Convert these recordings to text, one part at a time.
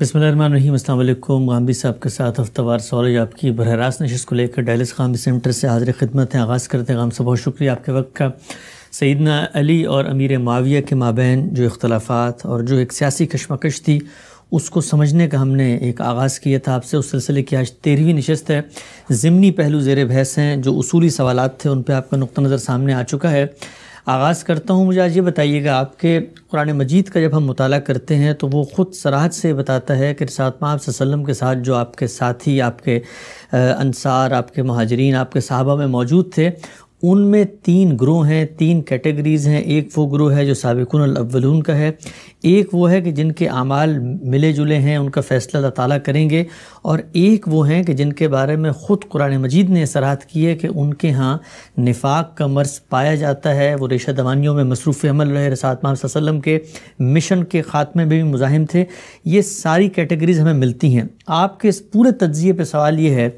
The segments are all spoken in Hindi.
बिसमीम अल्लाम गांधी साहब के साथ हफ्तावार सौरज आपकी बरह रास्त नशस्त को लेकर डायलिस गांधी सेंटर से हाजिर खिदमत हैं आगाज़ करते हैं गाम से बहुत शुक्रिया आपके वक्त का सईदना अली और अमीर माविया के माबेन जो इख्तलाफात और जो एक सियासी कशमकश थी उसको समझने का हमने एक आगाज़ किया था आपसे उस सिलसिले की आज तेरहवीं नशस्त है ज़मनी पहलू जेर बहस हैं जो असूली सवाल थे उन पर आपका नुक़ नज़र सामने आ चुका है आगाज़ करता हूँ मुझे आज ये बताइएगा आपके कुरान मजीद का जब हम मुताल करते हैं तो वो ख़ुद सराहत से बताता है कि सात वसल्लम के साथ जो आपके साथी आपके अनसार आपके महाजरीन आपके साहबा में मौजूद थे उनमें तीन ग्रोह हैं तीन कैटेगरीज़ हैं एक वो ग्रोह है जो सबकुन अव्वलून का है एक वो है कि जिनके अमाल मिले जुले हैं उनका फ़ैसला अल्लाह ताली करेंगे और एक वो हैं कि जिनके बारे में ख़ुद कुरान मजीद ने सराहत की है कि उनके यहाँ निफाक का मर्ज़ पाया जाता है वो रेशा दवानियों में मसरूफ़ अमल रहे रसात वसम के मिशन के ख़ात्मे में भी मुजाहिम थे ये सारी कैटेगरीज़ हमें मिलती हैं आपके इस पूरे तजिए पर सवाल ये है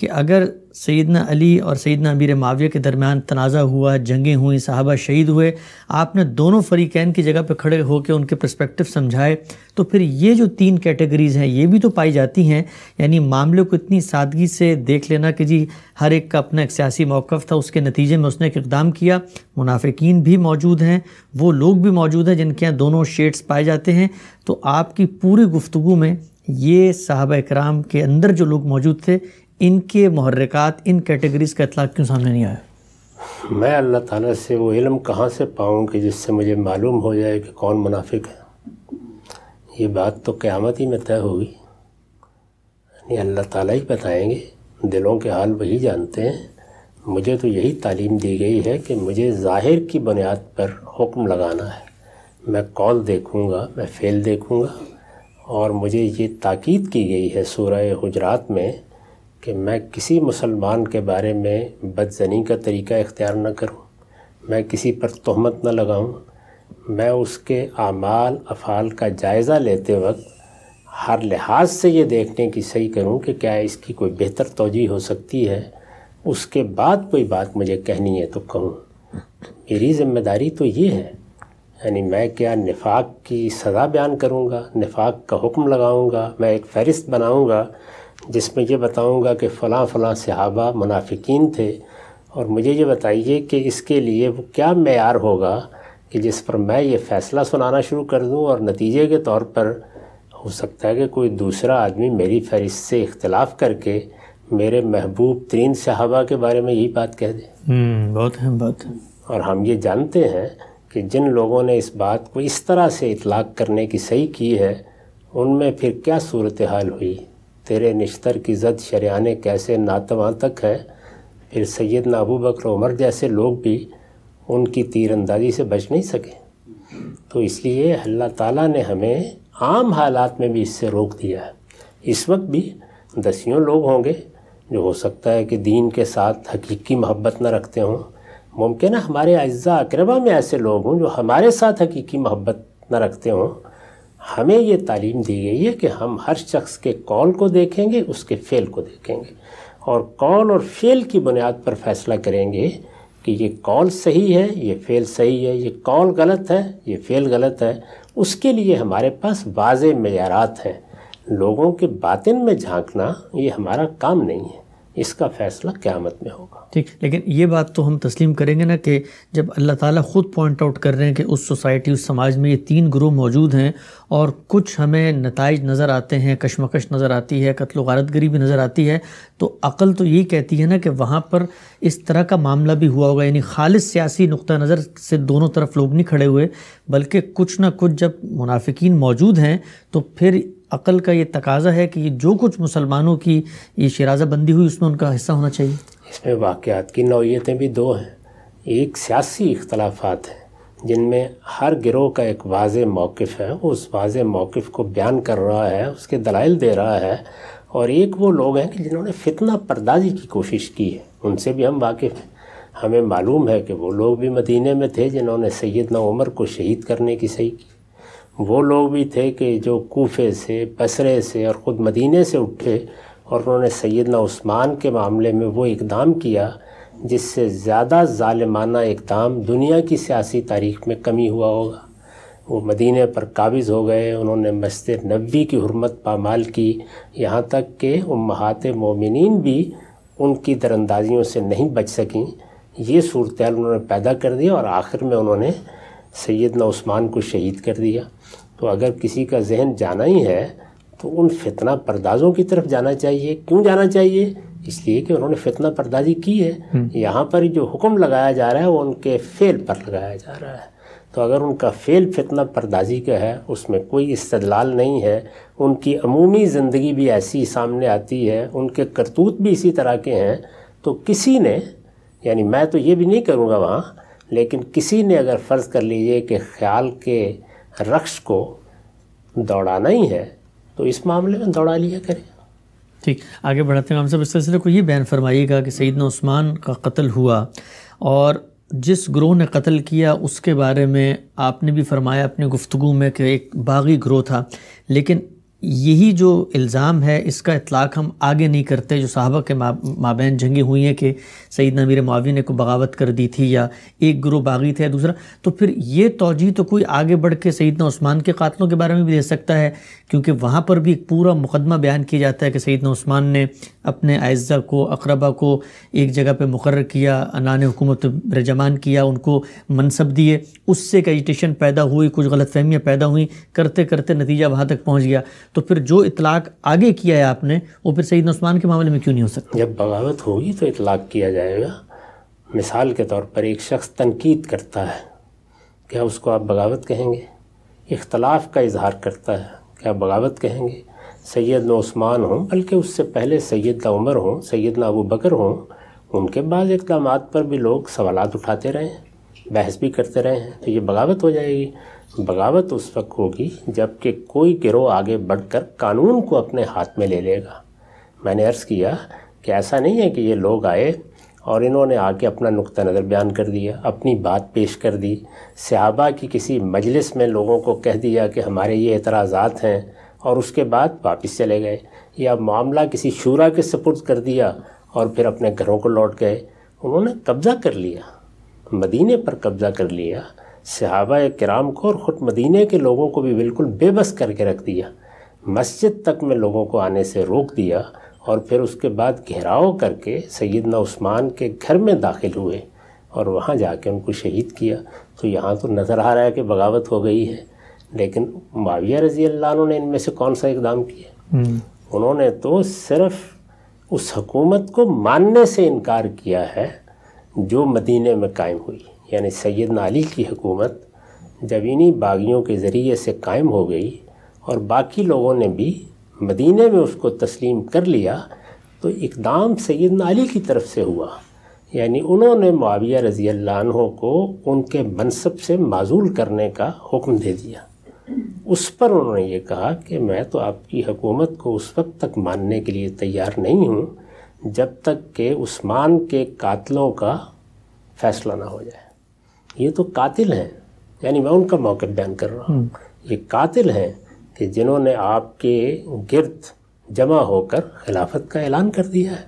कि अगर सैदना अली और सैदना अमीर माविया के दरमियान तनाज़ा हुआ जंगें हुई साहबा शहीद हुए आपने दोनों फरीकैन की जगह पर खड़े होकर उनके प्रस्पेक्टिव समझाए तो फिर ये जो तीन कैटेगरीज़ हैं ये भी तो पाई जाती हैं यानी मामले को इतनी सादगी से देख लेना कि जी हर एक का अपना एक सियासी मौक़ था उसके नतीजे में उसने एक इकदाम किया मुनाफिकीन भी मौजूद हैं वो लोग भी मौजूद हैं जिनके यहाँ दोनों शेड्स पाए जाते हैं तो आपकी पूरी गुफ्तु में ये साहब कराम के अंदर जो लोग मौजूद थे इनके महरक़ात इन कैटेगरीज़ का इतलाक़ क्यों सामने नहीं आया मैं अल्लाह ताला से वो इल्म कहाँ से पाऊँ कि जिससे मुझे मालूम हो जाए कि कौन मुनाफिक है ये बात तो क़्यामत ही में तय होगी यानी अल्लाह ताला ही बताएंगे दिलों के हाल वही जानते हैं मुझे तो यही तालीम दी गई है कि मुझे ज़ाहिर की बुनियाद पर हुक्म लगाना है मैं कॉल देखूँगा मैं फेल देखूँगा और मुझे ये ताकीद की गई है सूरह हजरात में कि मैं किसी मुसलमान के बारे में बदजनी का तरीका इख्तियार न करूं मैं किसी पर तहमत न लगाऊं मैं उसके आमाल अफ़ाल का जायज़ा लेते वक्त हर लिहाज से ये देखने की सही करूं कि क्या इसकी कोई बेहतर तोजी हो सकती है उसके बाद कोई बात मुझे कहनी है तो कहूँ मेरी ज़िम्मेदारी तो ये है यानी मैं क्या निफाक की सज़ा बयान करूँगा निफाक का हुक्म लगाऊँगा मैं एक फ़हरिस्त बनाऊँगा जिसमें ये बताऊंगा कि फ़लाँ फ़लाँ सहाबा मुनाफिकीन थे और मुझे ये बताइए कि इसके लिए वो क्या मैार होगा कि जिस पर मैं ये फ़ैसला सुनाना शुरू कर दूँ और नतीजे के तौर पर हो सकता है कि कोई दूसरा आदमी मेरी फहरिस्त से इख्तलाफ करके मेरे महबूब तरीन सहाबा के बारे में यही बात कह दे हम्म, बहुत अहम बात है और हम ये जानते हैं कि जिन लोगों ने इस बात को इस तरह से इतलाक़ करने की सही की है उनमें फिर क्या सूरत हाल हुई तेरे निश्तर की जद शरियाने कैसे नातवा तक हैं फिर सैद नाबू बकर उमर जैसे लोग भी उनकी तीरंदाजी से बच नहीं सके तो इसलिए अल्लाह ताला ने हमें आम हालात में भी इससे रोक दिया है इस वक्त भी दसियों लोग होंगे जो हो सकता है कि दीन के साथ हकीकी मोहब्बत न रखते हों मुमकिन है हमारे अज्जा अकरबा में ऐसे लोग हों जो हमारे साथ हकीकी मोहब्बत न रखते हों हमें ये तालीम दी गई है कि हम हर शख्स के कॉल को देखेंगे उसके फ़ेल को देखेंगे और कॉल और फेल की बुनियाद पर फैसला करेंगे कि ये कॉल सही है ये फेल सही है ये कॉल गलत है ये फेल गलत है उसके लिए हमारे पास वाज मैारात हैं लोगों के बातिन में झांकना ये हमारा काम नहीं है इसका फैसला क्यामत में होगा ठीक लेकिन ये बात तो हम तस्लीम करेंगे ना कि जब अल्लाह ताला ख़ुद पॉइंट आउट कर रहे हैं कि उस सोसाइटी उस समाज में ये तीन ग्रोह मौजूद हैं और कुछ हमें नतज नज़र आते हैं कशमकश नज़र आती है कत्ल वारत भी नज़र आती है तो अक़ल तो यही कहती है ना कि वहाँ पर इस तरह का मामला भी हुआ होगा यानी खालिश सियासी नुक़ नज़र से दोनों तरफ लोग नहीं खड़े हुए बल्कि कुछ ना कुछ जब मुनाफिक मौजूद हैं तो फिर अकल का ये तकाजा है कि जो कुछ मुसलमानों की ये शराजा बंदी हुई उसमें उनका हिस्सा होना चाहिए इसमें वाक़ात की नौीयतें भी दो हैं एक सियासी इख्तलाफात हैं जिनमें हर गिरोह का एक वाज मौक़ है उस वाज मौक़ को बयान कर रहा है उसके दलाइल दे रहा है और एक वो लोग हैं कि जिन्होंने फितना परदाजी की कोशिश की है उनसे भी हम वाकिफ़ हैं हमें मालूम है कि वो लोग भी मदीने में थे जिन्होंने सैदना उमर को शहीद करने की सही की वो लोग भी थे कि जो कोफे से बसरे से और ख़ुद मदीने से उठे और उन्होंने सैदना स्मान के मामले में वो इकदाम किया जिससे ज़्यादा ालमाना इकदाम दुनिया की सियासी तारीख में कमी हुआ होगा वो मदीने पर काबिज़ हो गए उन्होंने मस्त नबी की हरमत पामाल की यहाँ तक कि महात मोमिन भी उनकी दरअंदाजियों से नहीं बच सकें ये सूरत उन्होंने पैदा कर दी और आखिर में उन्होंने सैदना उस्मान को शहीद कर दिया तो अगर किसी का जहन जाना ही है तो उन फितना परदाजों की तरफ जाना चाहिए क्यों जाना चाहिए इसलिए कि उन्होंने फितना परदाजी की है हम्म। यहाँ पर जो हुक्म लगाया जा रहा है वो उनके फेल पर लगाया जा रहा है तो अगर उनका फेल फितना परदाजी का है उसमें कोई इस्तलाल नहीं है उनकी अमूमी ज़िंदगी भी ऐसी सामने आती है उनके करतूत भी इसी तरह के हैं तो किसी ने यानी मैं तो ये भी नहीं करूँगा वहाँ लेकिन किसी ने अगर फ़र्ज़ कर लीजिए कि ख्याल के रक्श को दौड़ाना ही है तो इस मामले में दौड़ा लिया करें ठीक आगे बढ़ाते हैं हम सब इस सिलसिले को ये बयान फरमाइएगा कि सईद उस्मान का कत्ल हुआ और जिस ग्रोह ने कत्ल किया उसके बारे में आपने भी फरमाया अपनी गुफ्तु में कि एक बागी ग्रोह था लेकिन यही जो इल्ज़ाम है इसका इतलाक हम आगे नहीं करते जो साहबा के माबेन जंगे हुई हैं कि सईद नबीर मावी ने को बगावत कर दी थी या एक ग्रोह बागी थे या दूसरा तो फिर ये तोजी तो कोई आगे बढ़ के सईदना उस्मान के कातलों के बारे में भी दे सकता है क्योंकि वहाँ पर भी एक पूरा मुकदमा बयान किया जाता है कि सईदना उस्मान ने अपने आयजा को अकरबा को एक जगह पर मुकर किया अनान हुकूमत रजमान किया उनको मनसब दिए उससे एक एजिटेशन पैदा हुई कुछ गलत फहमियाँ पैदा हुई करते करते नतीजा वहाँ तक पहुँच गया तो फिर जो इतलाक आगे किया है आपने वो फिर सईद उस्मान के मामले में क्यों नहीं हो सकता जब बगावत होगी तो इतलाक किया जाएगा मिसाल के तौर पर एक शख्स तनकीद करता है क्या उसको आप बगावत कहेंगे इख्तलाफ का इजहार करता है क्या बगावत कहेंगे सैद उस्मान हों बल्कि उससे पहले ना उमर हों सैद अबू बकर हों उनके बाद इकदाम पर भी लोग सवाल उठाते रहे बहस भी करते रहे हैं तो ये बगावत हो जाएगी बगावत उस वक्त होगी जबकि कोई गिरोह आगे बढ़कर कानून को अपने हाथ में ले लेगा मैंने अर्ज़ किया कि ऐसा नहीं है कि ये लोग आए और इन्होंने आके अपना नुक़ नज़र बयान कर दिया अपनी बात पेश कर दी सहाबा की किसी मजलिस में लोगों को कह दिया कि हमारे ये एतराज़ात हैं और उसके बाद वापस चले गए या मामला किसी शूरा के सपुर्द कर दिया और फिर अपने घरों को लौट गए उन्होंने कब्ज़ा कर लिया मदीने पर कब्ज़ा कर लिया सहाबा कराम को और ख़ुद मदीने के लोगों को भी बिल्कुल बेबस करके रख दिया मस्जिद तक में लोगों को आने से रोक दिया और फिर उसके बाद घेराव करके सैदना उस्मान के घर में दाखिल हुए और वहाँ जाके उनको शहीद किया तो यहाँ तो नज़र आ रहा है कि बगावत हो गई है लेकिन माविया रजी अल्लाह ने इनमें से कौन सा इकदाम किया हम्म। उन्होंने तो सिर्फ उस हकूमत को मानने से इनकार किया है जो मदीने में कायम हुई यानी सैद नाली की हुकूमत जब इन्हीं बागियों के ज़रिए से कायम हो गई और बाकी लोगों ने भी मदीने में उसको तस्लीम कर लिया तो इकदाम सैद नाली की तरफ से हुआ यानी उन्होंने माविया रज़ी अल्लाह को उनके मनसब से माजूल करने का हुक्म दे दिया उस पर उन्होंने ये कहा कि मैं तो आपकी हुकूमत को उस वक्त तक मानने के लिए तैयार नहीं हूँ जब तक के उस्मान के कातलों का फ़ैसला ना हो जाए ये तो कातिल हैं यानी मैं उनका मौका बयान कर रहा हूँ हम्म। ये कातिल हैं कि जिन्होंने आपके गिरद जमा होकर खिलाफत का ऐलान कर दिया है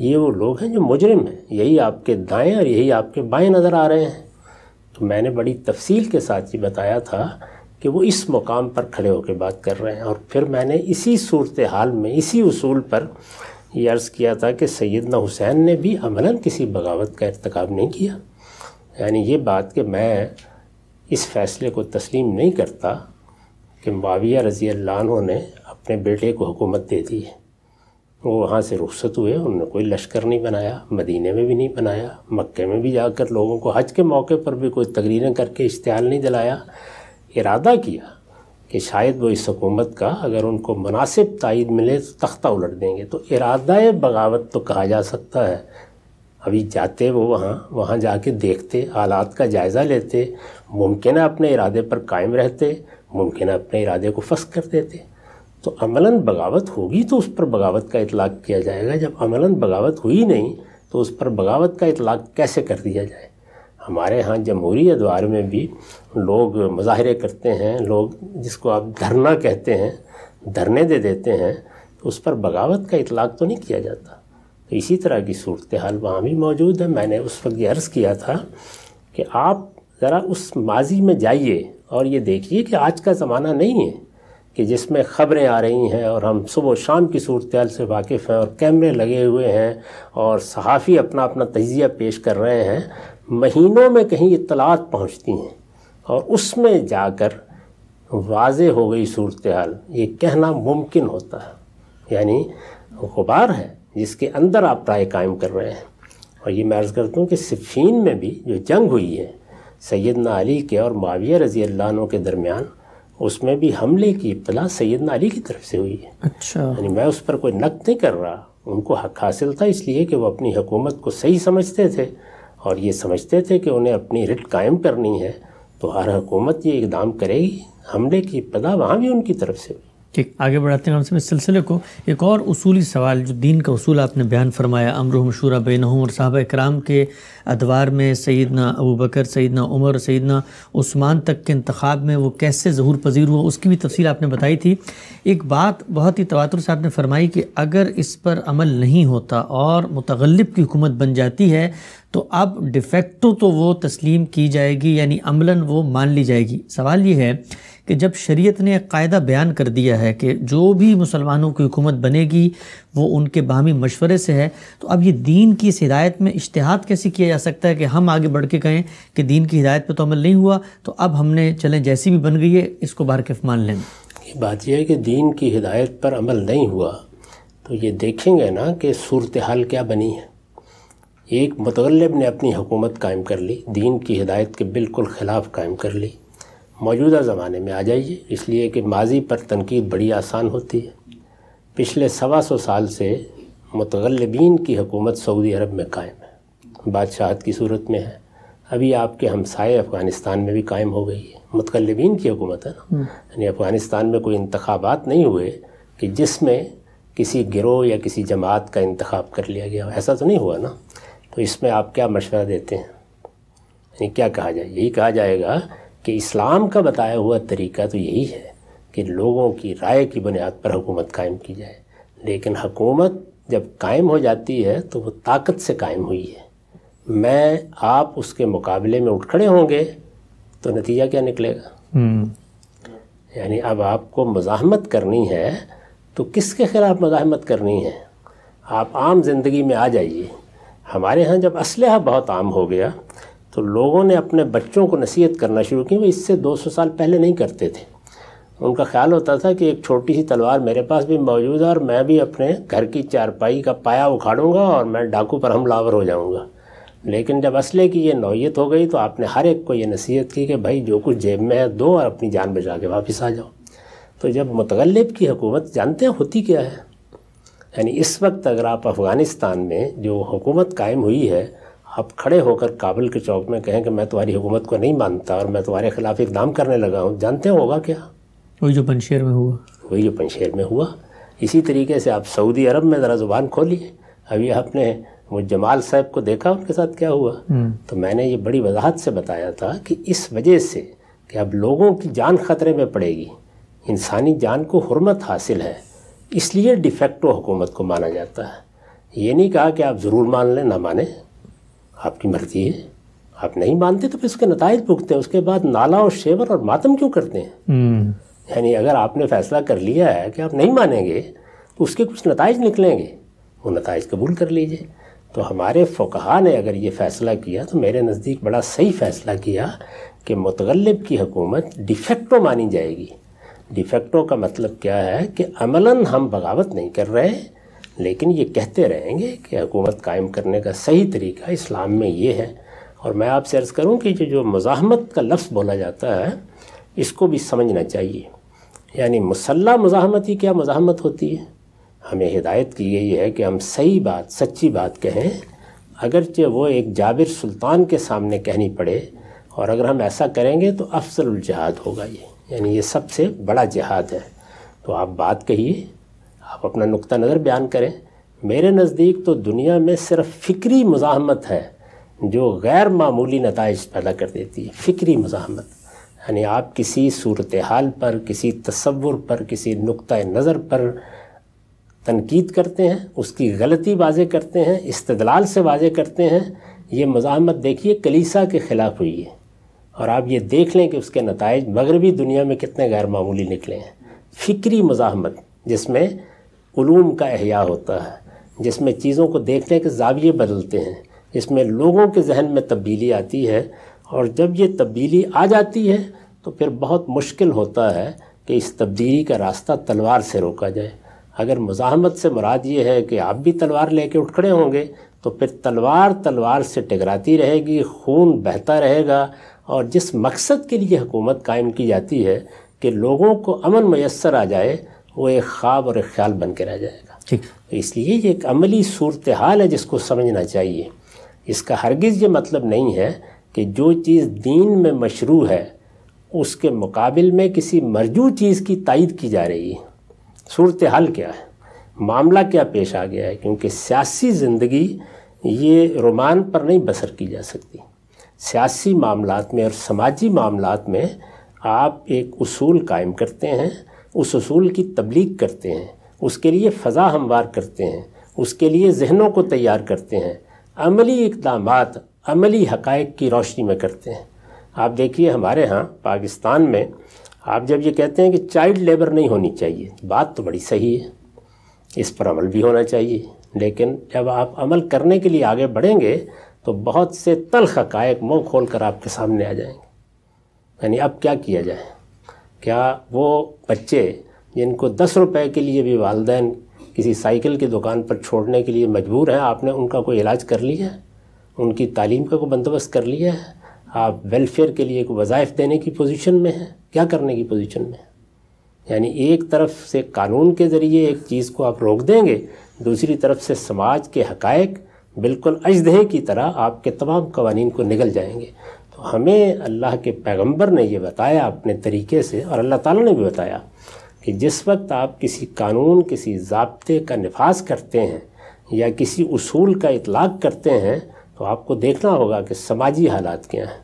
ये वो लोग हैं जो मुजरिम हैं यही आपके दाएं और यही आपके बाएं नज़र आ रहे हैं तो मैंने बड़ी तफसील के साथ ये बताया था कि वो इस मुकाम पर खड़े होकर बात कर रहे हैं और फिर मैंने इसी सूरत हाल में इसी उसूल पर यह अर्ज़ किया था कि सैदना हुसैन ने भी अमला किसी बगावत का इरतकब नहीं किया यानी ये बात कि मैं इस फ़ैसले को तस्लीम नहीं करता कि माविया रज़ी लानों ने अपने बेटे को हुकूमत दे दी है वो वहाँ से रुखसत हुए उन्होंने कोई लश्कर नहीं बनाया मदीने में भी नहीं बनाया मक्के में भी जाकर लोगों को हज के मौके पर भी कोई तकरीरें करके इश्तहाल नहीं दिलाया इरादा किया कि शायद वो इस हकूमत का अगर उनको मुनासिब तइद मिले तो तख्ता उलट देंगे तो इरादा बगावत तो कहा जा सकता है अभी जाते वो वहाँ वहाँ जाके देखते हालात का जायज़ा लेते मुमकिन अपने इरादे पर कायम रहते मुमकिन अपने इरादे को फस कर देते तो अमलन बगावत होगी तो उस पर बगावत का इतलाक़ किया जाएगा जब अमलन बगावत हुई नहीं तो उस पर बगावत का इतलाक़ कैसे कर दिया जाए हमारे यहाँ जमहूरी अदवार में भी लोग मुजाहरे करते हैं लोग जिसको आप धरना कहते हैं धरने दे देते हैं तो उस पर बगावत का इतलाक़ तो नहीं किया जाता तो इसी तरह की सूरत हाल वहाँ भी मौजूद है मैंने उस वक्त ये अर्ज़ किया था कि आप ज़रा उस माजी में जाइए और ये देखिए कि आज का ज़माना नहीं है कि जिसमें ख़बरें आ रही हैं और हम सुबह शाम की सूरत हाल से वाकिफ़ हैं और कैमरे लगे हुए हैं और सहाफ़ी अपना अपना तजिया पेश कर रहे हैं महीनों में कहीं इतलात पहुँचती हैं और उसमें जाकर वाज हो गई सूरत हाल ये कहना मुमकिन होता है यानी गुबार है जिसके अंदर आप राय कायम कर रहे हैं और ये मैं अर्ज़ करता हूँ कि सिफ़ीन में भी जो जंग हुई है सैदना अली के और माविया रज़ी अल्लाह के दरमियान उसमें भी हमले की सैद सैदना अली की तरफ से हुई है अच्छा यानी मैं उस पर कोई नक नहीं कर रहा उनको हक हासिल था इसलिए कि वो अपनी हुकूमत को सही समझते थे और ये समझते थे कि उन्हें अपनी रिट कायम करनी है तो हर हुकूमत ये इकदाम करेगी हमले की इब्तदा वहाँ भी उनकी तरफ से हुई ठीक आगे बढ़ाते हैं हमसे इस सिलसिले को एक और उसूली सवाल जो दीन का उसूल आपने बयान फरमाया अमरहम शूरा बेन और साहब कराम के अदवार में सईदना अबू बकर सईदना उमर सईदना उस्मान तक के इंतखब में वो कैसे जहूर पजीर हुआ उसकी भी तफसील आपने बताई थी एक बात बहुत ही तवातुर से आपने फरमाई कि अगर इस पर अमल नहीं होता और मतगलब की हुकूमत बन जाती है तो अब डिफ़ेक्टो तो वो तस्लीम की जाएगी यानी अमला वो मान ली जाएगी सवाल ये है कि जब शरीयत ने कायदा बयान कर दिया है कि जो भी मुसलमानों की हुकूमत बनेगी वो उनके बाहमी मशवरे से है तो अब ये दीन की इस हिदायत में इश्तहाद कैसे किया जा सकता है कि हम आगे बढ़ के कहें कि दीन की हिदायत पर तो अमल नहीं हुआ तो अब हमने चलें जैसी भी बन गई है इसको बारकफ मान लें ये बात यह है कि दीन की हिदायत पर अमल नहीं हुआ तो ये देखेंगे ना कि सूरत हाल क्या बनी है एक मतगलब ने अपनी हुकूमत कायम कर ली दीन की हिदायत के बिल्कुल ख़िलाफ़ कायम कर ली मौजूदा ज़माने में आ जाइए इसलिए कि माजी पर तनकीद बड़ी आसान होती है पिछले सवा सौ साल से मतगलबीन की हुकूमत सऊदी अरब में कायम है बादशाहत की सूरत में है अभी आपके हमसाए अफ़गानिस्तान में भी कायम हो गई है मतगलबीन की हुकूमत है ना हम्म। यानी अफ़गानिस्तान में कोई इंतबात नहीं हुए कि जिसमें किसी गिरोह या किसी जमात का इंतखब कर लिया गया ऐसा तो नहीं हुआ ना तो इसमें आप क्या मशवरा देते हैं यानी क्या कहा जाए यही कहा जाएगा कि इस्लाम का बताया हुआ तरीका तो यही है कि लोगों की राय की बुनियाद पर हुकूमत कायम की जाए लेकिन हुकूमत जब कायम हो जाती है तो वो ताकत से कायम हुई है मैं आप उसके मुकाबले में उठ खड़े होंगे तो नतीजा क्या निकलेगा हम्म। यानी अब आपको मज़ाहमत करनी है तो किसके ख़िलाफ़ मज़ाहमत करनी है आप आम ज़िंदगी में आ जाइए हमारे यहाँ जब असलहा बहुत आम हो गया तो लोगों ने अपने बच्चों को नसीहत करना शुरू की वो इससे 200 साल पहले नहीं करते थे उनका ख्याल होता था कि एक छोटी सी तलवार मेरे पास भी मौजूद है और मैं भी अपने घर की चारपाई का पाया उखाड़ूंगा और मैं डाकू पर हमलावर हो जाऊंगा लेकिन जब असले की ये नौीयत हो गई तो आपने हर एक को ये नसीहत की कि भाई जो कुछ जेब में है दो और अपनी जान बचा के वापस आ जाओ तो जब मुतगलब की हुकूमत जानते हैं होती क्या है यानी इस वक्त अगर आप अफ़गानिस्तान में जो हुकूमत कायम हुई है आप खड़े होकर काबुल के चौक में कहें कि मैं तुम्हारी हुकूमत को नहीं मानता और मैं तुम्हारे ख़िलाफ़ इकदाम करने लगा हूँ जानते होगा क्या वही जो पंशेर में हुआ वही जो पंशेर में हुआ इसी तरीके से आप सऊदी अरब में ज़रा ज़ुबान खोलिए अभी आपने वो जमाल साहब को देखा उनके साथ क्या हुआ हम्म। तो मैंने ये बड़ी वजाहत से बताया था कि इस वजह से कि अब लोगों की जान खतरे में पड़ेगी इंसानी जान को हरमत हासिल है इसलिए डिफेक्टो हुकूमत को माना जाता है ये नहीं कहा कि आप ज़रूर मान लें ना माने आपकी मर्जी है आप नहीं मानते तो फिर उसके नतज भुगते हैं उसके बाद नाला और शेवर और मातम क्यों करते हैं हम्म। यानी अगर आपने फैसला कर लिया है कि आप नहीं मानेंगे तो उसके कुछ नतज निकलेंगे वो नतज कबूल कर लीजिए तो हमारे फोकहा ने अगर ये फ़ैसला किया तो मेरे नज़दीक बड़ा सही फ़ैसला किया कि मतगलब की हुकूमत डिफेक्टो मानी जाएगी डिफेक्टो का मतलब क्या है कि अमला हम बगावत नहीं कर रहे हैं लेकिन ये कहते रहेंगे कि हुकूमत कायम करने का सही तरीका इस्लाम में ये है और मैं आपसे अर्ज़ करूँ कि जो मज़ाहमत का लफ्ज़ बोला जाता है इसको भी समझना चाहिए यानी मुसल्ला मज़ाहमत ही क्या मज़ाहमत होती है हमें हिदायत की गई है कि हम सही बात सच्ची बात कहें अगरचे वो एक जाबिर सुल्तान के सामने कहनी पड़े और अगर हम ऐसा करेंगे तो अफसल जहाद होगा ये यानी ये सबसे बड़ा जहाद है तो आप बात कहिए आप अपना नुक़ नज़र बयान करें मेरे नज़दीक तो दुनिया में सिर्फ फ़िक्री मजामत है जो गैर मामूली नतज पैदा कर देती है फ़िक्री मज़ामत यानी आप किसी सूरत हाल पर किसी तस्वुर पर किसी नुक़ नज़र पर तनकीद करते हैं उसकी गलती वाजे करते हैं इस्तलाल से वाजे करते हैं ये मज़ामत देखिए कलीसा के ख़िलाफ़ हुई है और आप ये देख लें कि उसके नतज मगरबी दुनिया में कितने गैर मामूली निकले हैं फ़िक्री मज़ाहमत जिसमें ूम का अहिया होता है जिसमें चीज़ों को देखने के जाविये बदलते हैं इसमें लोगों के जहन में तब्दीली आती है और जब ये तब्दीली आ जाती है तो फिर बहुत मुश्किल होता है कि इस तब्दीली का रास्ता तलवार से रोका जाए अगर मुजाहमत से मुराद ये है कि आप भी तलवार लेके उठ खड़े होंगे तो फिर तलवार तलवार से टकराती रहेगी खून बहता रहेगा और जिस मकसद के लिए हुकूमत कायम की जाती है कि लोगों को अमन मैसर आ जाए वो एक ख्वाब और एक ख्याल बन के रह जाएगा ठीक तो इसलिए ये एक अमली सूरत हाल है जिसको समझना चाहिए इसका हरगिज़ ये मतलब नहीं है कि जो चीज़ दीन में मशरू है उसके मुकाबल में किसी मरजू चीज़ की तइद की जा रही है सूरत हाल क्या है मामला क्या पेश आ गया है क्योंकि सियासी ज़िंदगी ये रोमान पर नहीं बसर की जा सकती सियासी मामलात में और समाजी मामलात में आप एक उसूल कायम करते हैं उस असूल की तबलीग करते हैं उसके लिए फ़ज़ा हमवार करते हैं उसके लिए जहनों को तैयार करते हैं अमली इकदाम अमली हक़ की रोशनी में करते हैं आप देखिए हमारे यहाँ पाकिस्तान में आप जब ये कहते हैं कि चाइल्ड लेबर नहीं होनी चाहिए बात तो बड़ी सही है इस पर अमल भी होना चाहिए लेकिन जब आप अमल करने के लिए आगे बढ़ेंगे तो बहुत से तलख हक़ मुँह खोल कर आपके सामने आ जाएंगे यानी अब क्या किया जाए क्या वो बच्चे जिनको दस रुपए के लिए भी वालदे किसी साइकिल की दुकान पर छोड़ने के लिए मजबूर हैं आपने उनका कोई इलाज कर लिया है उनकी तालीम का कोई बंदोबस्त कर लिया है आप वेलफेयर के लिए कोई वज़ाइफ देने की पोजीशन में हैं क्या करने की पोजीशन में है यानी एक तरफ से कानून के ज़रिए एक चीज़ को आप रोक देंगे दूसरी तरफ से समाज के हकायक बिल्कुल अजदहे की तरह आपके तमाम कवानीन को निगल जाएंगे तो हमें अल्लाह के पैगंबर ने ये बताया अपने तरीके से और अल्लाह ताला ने भी बताया कि जिस वक्त आप किसी कानून किसी ज़बते का नफाज करते हैं या किसी उसूल का इतलाक़ करते हैं तो आपको देखना होगा कि समाजी हालात क्या हैं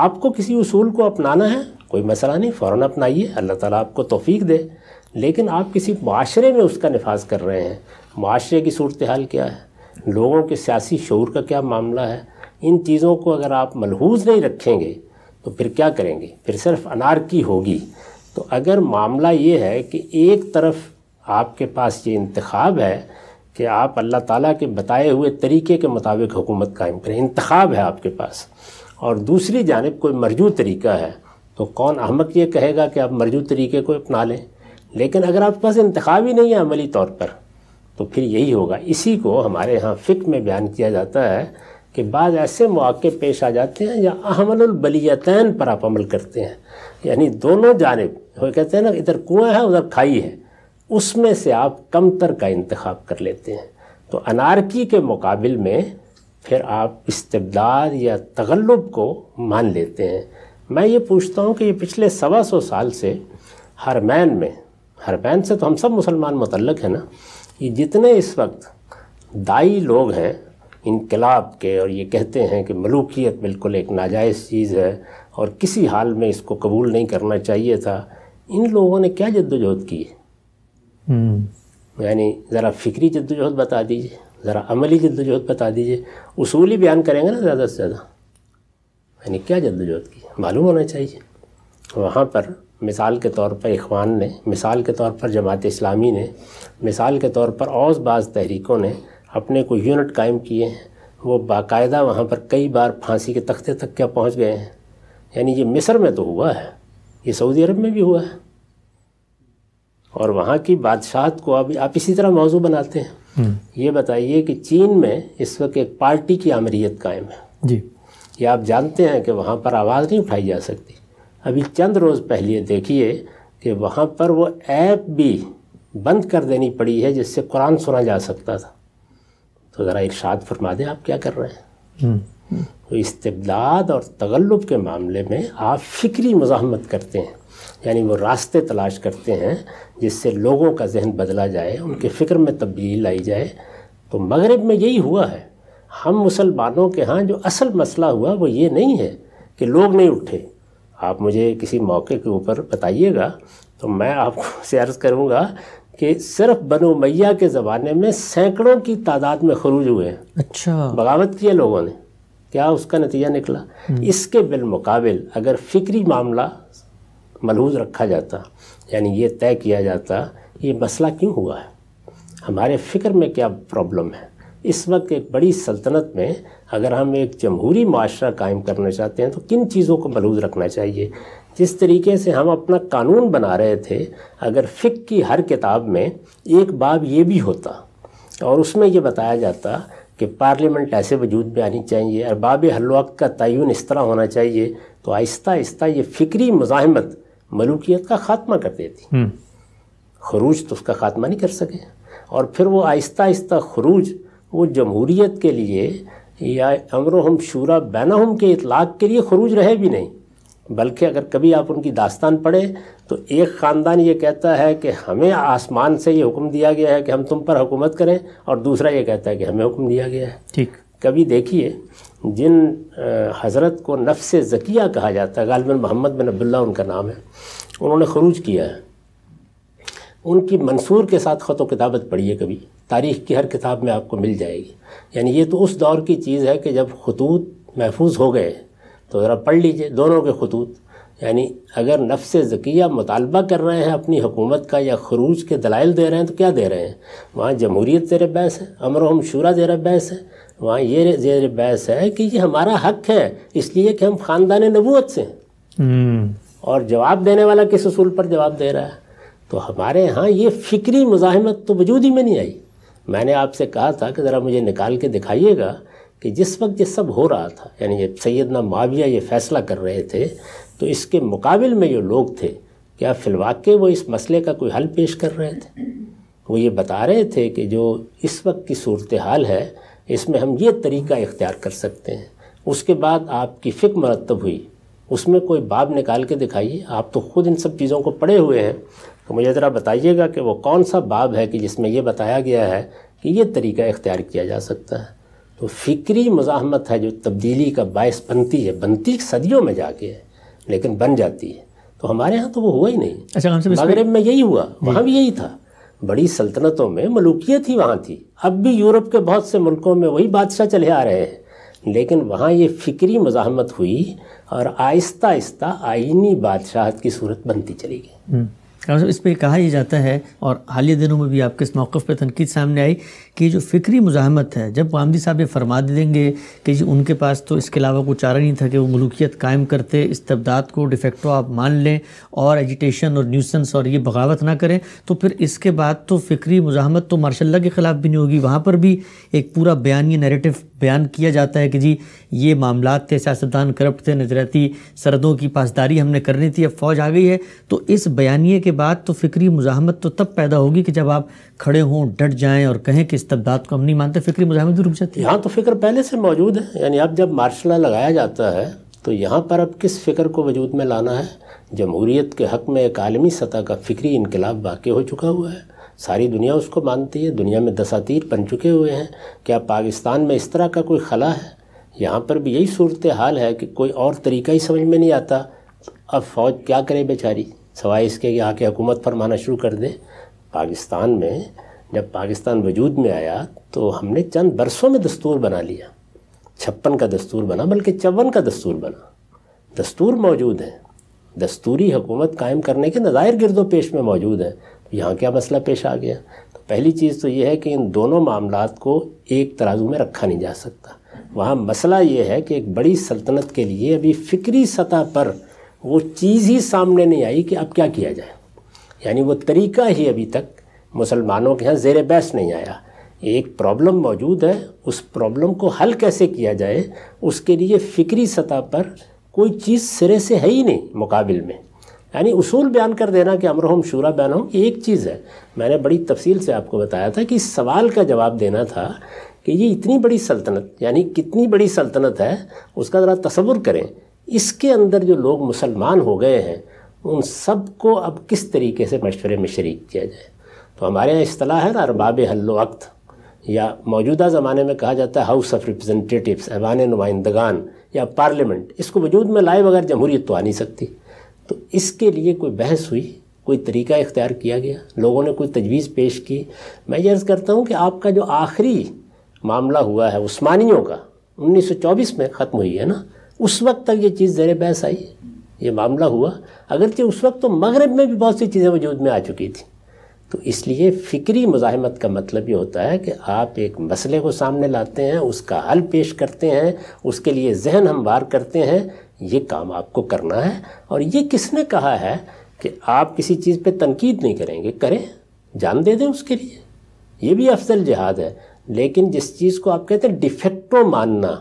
आपको किसी उसूल को अपनाना है कोई मसला नहीं फ़ौर अपनाइए अल्लाह ताला आपको तोफ़ी दे लेकिन आप किसी माशरे में उसका नफाज कर रहे हैं माशरे की सूरत हाल क्या है लोगों के सियासी शौर का क्या मामला है इन चीज़ों को अगर आप मलहूज नहीं रखेंगे तो फिर क्या करेंगे फिर सिर्फ अनारकी होगी तो अगर मामला ये है कि एक तरफ आपके पास ये इंतखब है कि आप अल्लाह ताला के बताए हुए तरीके के मुताबिक हुकूमत कायम करें इंतखब है आपके पास और दूसरी जानब कोई मरजू तरीका है तो कौन अहमक ये कहेगा कि आप मरजू तरीके को अपना लें लेकिन अगर आपके पास इंतखब ही नहीं है अमली तौर पर तो फिर यही होगा इसी को हमारे यहाँ फ़िक में बयान किया जाता है कि बाद ऐसे मौक़े पेश आ जाते हैं या अहमलबलीतैन पर आप अमल करते हैं यानी दोनों जानब वो कहते हैं ना इधर कुएँ है उधर खाई है उसमें से आप कमतर का इंतखब कर लेते हैं तो अनारकी के मुकाबले में फिर आप इस्तबदार या तगल्लब को मान लेते हैं मैं ये पूछता हूँ कि ये पिछले सवा सौ साल से हरमैन में हरमैन से तो हम सब मुसलमान मतलब हैं ना ये जितने इस वक्त दाई लोग हैं इनकलाब के और ये कहते हैं कि मलूकियत बिल्कुल एक नाजायज़ चीज़ है और किसी हाल में इसको कबूल नहीं करना चाहिए था इन लोगों ने क्या जद्दोजहद की है हम्म। यानी ज़रा फ़िक्री जद्दोजहद बता दीजिए ज़रा अमली जद्दोजहद बता दीजिए उसूली बयान करेंगे ना ज़्यादा से ज़्यादा यानी क्या जद्दोजहद की मालूम होना चाहिए वहाँ पर मिसाल के तौर पर इखवान ने मिसाल के तौर पर जमात इस्लामी ने मिसाल के तौर पर औस बाज़ तहरीकों ने अपने को यूनिट कायम किए हैं वो बाकायदा वहाँ पर कई बार फांसी के तख्ते तक क्या पहुँच गए हैं यानी ये मिस्र में तो हुआ है ये सऊदी अरब में भी हुआ है और वहाँ की बादशाहत को अभी आप इसी तरह मौजू बनाते हैं हम्म। ये बताइए कि चीन में इस वक्त एक पार्टी की आमरीत कायम है जी ये आप जानते हैं कि वहाँ पर आवाज़ नहीं उठाई जा सकती अभी चंद रोज़ पहले देखिए कि वहाँ पर वो ऐप भी बंद कर देनी पड़ी है जिससे कुरान सुना जा सकता था तो ज़रा इर्शाद फरमा दें आप क्या कर रहे हैं हम्म। तो इस्तबदाद और तगल्लुब के मामले में आप फिक्री मजामत करते हैं यानी वो रास्ते तलाश करते हैं जिससे लोगों का जहन बदला जाए उनके फ़िक्र में तब्दील लाई जाए तो मगरब में यही हुआ है हम मुसलमानों के यहाँ जो असल मसला हुआ वो ये नहीं है कि लोग नहीं उठे आप मुझे किसी मौके के ऊपर बताइएगा तो मैं आपको से अर्ज़ करूँगा कि सिर्फ बनो मैया के ज़माने में सैकड़ों की तादाद में खरूज हुए हैं अच्छा बगावत किया लोगों ने क्या उसका नतीजा निकला हम्म। इसके बिलमकबिल अगर फिक्री मामला मलहूज रखा जाता यानी ये तय किया जाता ये मसला क्यों हुआ है हमारे फ़िक्र में क्या प्रॉब्लम है इस वक्त एक बड़ी सल्तनत में अगर हम एक जमहूरी माशरा कायम करना चाहते हैं तो किन चीज़ों को मलूज रखना चाहिए जिस तरीके से हम अपना कानून बना रहे थे अगर फ़िक की हर किताब में एक बाब ये भी होता और उसमें ये बताया जाता कि पार्लियामेंट ऐसे वजूद में आनी चाहिए और अरबाब हलवाक का तयन इस तरह होना चाहिए तो आहिस्ता आहिस्ता ये फ़िक्री मज़ाहमत मलूकियत का ख़ात्मा कर देती हम्म। खरूज तो उसका ख़ात्मा नहीं कर सके और फिर वो आहिस्ता आहिस्ता खरूज वो जमहूरीत के लिए या अमर हम शूरा बैनहम के इतलाक़ के लिए खरूज रहे भी नहीं बल्कि अगर कभी आप उनकी दास्तान पढ़ें तो एक ख़ानदान ये कहता है कि हमें आसमान से ये हुक्म दिया गया है कि हम तुम पर हुकूमत करें और दूसरा ये कहता है कि हमें हुक्म दिया गया है ठीक कभी देखिए जिन हज़रत को नफ्स ज़किया कहा जाता है गालबन मोहम्मद बिन अब्दुल्ला उनका नाम है उन्होंने खरूज किया है उनकी मंसूर के साथ ख़त किताबत पढ़िए कभी तारीख़ की हर किताब में आपको मिल जाएगी यानी ये तो उस दौर की चीज़ है कि जब खतूत महफूज हो गए तो ज़रा पढ़ लीजिए दोनों के खतूत यानी अगर नफ्स ज़किया मुतालबा कर रहे हैं अपनी हुकूमत का या खरूज के दलाइल दे रहे हैं तो क्या दे रहे हैं वहाँ जमहूरीत ज़ेर बहस है अमरहम शूरा ज़ेर बहस है वहाँ ये ज़ेर बहस है कि ये हमारा हक है इसलिए कि हम ख़ानदान नबूत से हैं हम्म। और जवाब देने वाला किस असूल पर जवाब दे रहा है तो हमारे यहाँ ये फ़िक्री मुजाहमत तो वजूद ही में नहीं आई मैंने आपसे कहा था कि ज़रा मुझे निकाल के दिखाइएगा कि जिस वक्त ये सब हो रहा था यानी जब सैदना माविया ये फैसला कर रहे थे तो इसके मुकाबले में जो लोग थे क्या फिलवाक़ वो इस मसले का कोई हल पेश कर रहे थे वो ये बता रहे थे कि जो इस वक्त की सूरत हाल है इसमें हम ये तरीका इख्तियार कर सकते हैं उसके बाद आपकी फ़िक मरतब हुई उसमें कोई बाब निकाल के दिखाइए आप तो ख़ुद इन सब चीज़ों को पढ़े हुए हैं तो मुझे ज़रा बताइएगा कि वो कौन सा बाब है कि जिसमें ये बताया गया है कि ये तरीका इख्तियार किया जा सकता है तो फिक्री मज़ामत है जो तब्दीली का बायस बनती है बनती सदियों में जाके है लेकिन बन जाती है तो हमारे यहाँ तो वो हुआ ही नहीं अच्छा मगरब में यही हुआ वहाँ भी यही था बड़ी सल्तनतों में मलूकियत ही वहाँ थी अब भी यूरोप के बहुत से मुल्कों में वही बादशाह चले आ रहे हैं लेकिन वहाँ ये फिक्री मज़ामत हुई और आहिस्ता आहिस्ता आइनी बादशाहत की सूरत बनती चली गई हम्म। इस पर कहा ही जाता है और हालिया दिनों में भी आपके इस मौक़ पर तनकीद सामने आई कि जो फ़िक्री मुजाहमत है जब गांधी साहब ये फरमा दे देंगे कि जी उनके पास तो इसके अलावा कोई चारा नहीं था कि वो मलूकियत कायम करते इस्तबदाद को डिफेक्टो आप मान लें और एजिटेशन और न्यूसेंस और ये बगावत ना करें तो फिर इसके बाद तो फ़िक्री मुजाहमत तो मार्शल के ख़िलाफ़ भी नहीं होगी वहाँ पर भी एक पूरा बयान ये नेरेटिव बयान किया जाता है कि जी ये मामला थे सियासतदान करप्ट थे नजरती सरदों की पासदारी हमने करनी थी अब फौज आ गई है तो इस बयानी के बाद तो फ़िक्री मुजाहमत तो तब पैदा होगी कि जब आप खड़े हों डट जाएँ और कहें कि इस्तबदाद को हम नहीं मानते फिक्र मुजाहिद रुक जाती है यहाँ तो फिक्र पहले से मौजूद है यानी अब जब मार्शला लगाया जाता है तो यहाँ पर अब किस फिक्र को वजूद में लाना है जमहूरीत के हक़ में एक आलमी सतह का फ़िक्री इनकलाब वाक़ हो चुका हुआ है सारी दुनिया उसको मानती है दुनिया में दसातीर बन चुके हुए हैं क्या पाकिस्तान में इस तरह का कोई खला है यहाँ पर भी यही सूरत हाल है कि कोई और तरीका ही समझ में नहीं आता अब फ़ौज क्या करे बेचारी सवाई इसके यहाँ की हुकूमत फरमाना शुरू कर दे पाकिस्तान में जब पाकिस्तान वजूद में आया तो हमने चंद बरसों में दस्तूर बना लिया छप्पन का दस्तूर बना बल्कि चौवन का दस्तूर बना दस्तूर मौजूद है दस्तूरी हुकूमत कायम करने के नज़ायर गिरदो पेश में मौजूद है तो यहाँ क्या मसला पेश आ गया तो पहली चीज़ तो यह है कि इन दोनों मामला को एक तराजू में रखा नहीं जा सकता वहाँ मसला ये है कि एक बड़ी सल्तनत के लिए अभी फ़िक्री सतह पर वो चीज़ ही सामने नहीं आई कि अब क्या किया जाए यानी वो तरीका ही अभी तक मुसलमानों के यहाँ ज़ेर बहस नहीं आया एक प्रॉब्लम मौजूद है उस प्रॉब्लम को हल कैसे किया जाए उसके लिए फ़िक्री सतह पर कोई चीज़ सिरे से है ही नहीं मुकाबिल में यानी उसूल बयान कर देना कि अमरहम शूरा बयान हो एक चीज़ है मैंने बड़ी तफसील से आपको बताया था कि इस सवाल का जवाब देना था कि ये इतनी बड़ी सल्तनत यानी कितनी बड़ी सल्तनत है उसका ज़रा तस्वुर करें इसके अंदर जो लोग मुसलमान हो गए हैं उन सबको अब किस तरीके से मशवरे में शरीक किया जाए तो हमारे यहाँ असलाह है ना अरबाब हल्लवक्त या मौजूदा ज़माने में कहा जाता है हाउस ऑफ रिप्रजेंटेटिव ऐवान नुमाइंदगान या पार्लियामेंट इसको वजूद में लाए बगैर जमहूरीत तो आ नहीं सकती तो इसके लिए कोई बहस हुई कोई तरीका इख्तियार किया गया लोगों ने कोई तजवीज़ पेश की मैं ये अर्ज़ करता हूँ कि आपका जो आखिरी मामला हुआ है उस्मानियों का 1924 में ख़त्म हुई है ना उस वक्त तक ये चीज़ ज़र बहस आई ये मामला हुआ अगरचे उस वक्त तो मगरब में भी बहुत सी चीज़ें वजूद में आ चुकी थी तो इसलिए फ़िक्री मुजाहमत का मतलब ये होता है कि आप एक मसले को सामने लाते हैं उसका हल पेश करते हैं उसके लिए जहन हमवार करते हैं ये काम आपको करना है और ये किसने कहा है कि आप किसी चीज़ पे तनकीद नहीं करेंगे करें जान दे दें उसके लिए ये भी अफजल जहाद है लेकिन जिस चीज़ को आप कहते हैं डिफेक्टो मानना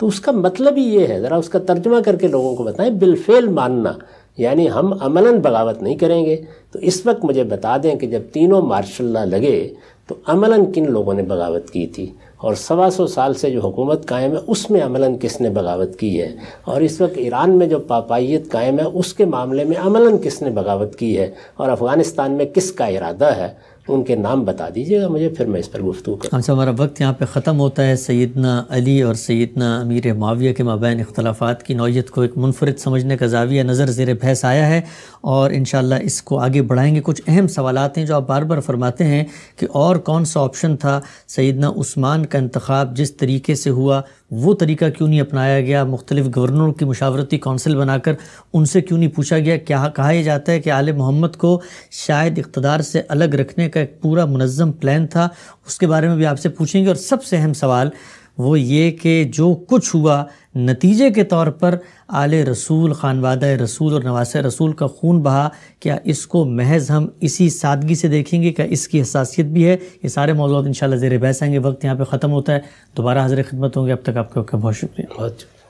तो उसका मतलब ही ये है ज़रा उसका तर्जमा करके लोगों को बताएं बिलफेल मानना यानी हम अमलन बगावत नहीं करेंगे तो इस वक्त मुझे बता दें कि जब तीनों मार्शल ला लगे तो अमलन किन लोगों ने बगावत की थी और सवा सौ साल से जो हुकूमत कायम है उसमें अमलन किसने बगावत की है और इस वक्त ईरान में जो पापाइत कायम है उसके मामले में अमलन किसने बगावत की है और अफ़गानिस्तान में किसका इरादा है उनके नाम बता दीजिएगा मुझे फिर मैं इस पर गुफ्तु करूँ हमसे हमारा वक्त यहाँ पे ख़त्म होता है सैदना अली और सैदना अमीर माविया के मबैन इख्तलाफात की नौीयत को एक मुनफरद समझने का जाविया नज़र ज़ेर भैंस आया है और इन इसको आगे बढ़ाएंगे कुछ अहम सवाल हैं जो आप बार बार फरमाते हैं कि और कौन सा ऑप्शन था सैदना उस्मान का इंतखब जिस तरीके से हुआ वो तरीका क्यों नहीं अपनाया गया मुख्तलिफ गवर्नरों की मशावरती कौंसिल बनाकर उनसे क्यों नहीं पूछा गया क्या कहा जाता है कि आल मोहम्मद को शायद इकतदार से अलग रखने का एक पूरा मुनज़म प्लान था उसके बारे में भी आपसे पूछेंगे और सबसे अहम सवाल वो ये कि जो कुछ हुआ नतीजे के तौर पर आल रसूल खानवादा रसूल और नवास रसूल का खून बहा क्या इसको महज हम इसी सादगी से देखेंगे क्या इसकी हसासियत भी है ये सारे मौजूद इन शाला जेर बहस आएंगे वक्त यहाँ पर ख़त्म होता है दोबारा हाजिर खिदमत होंगे अब तक आपके बहुत शुक्रिया बहुत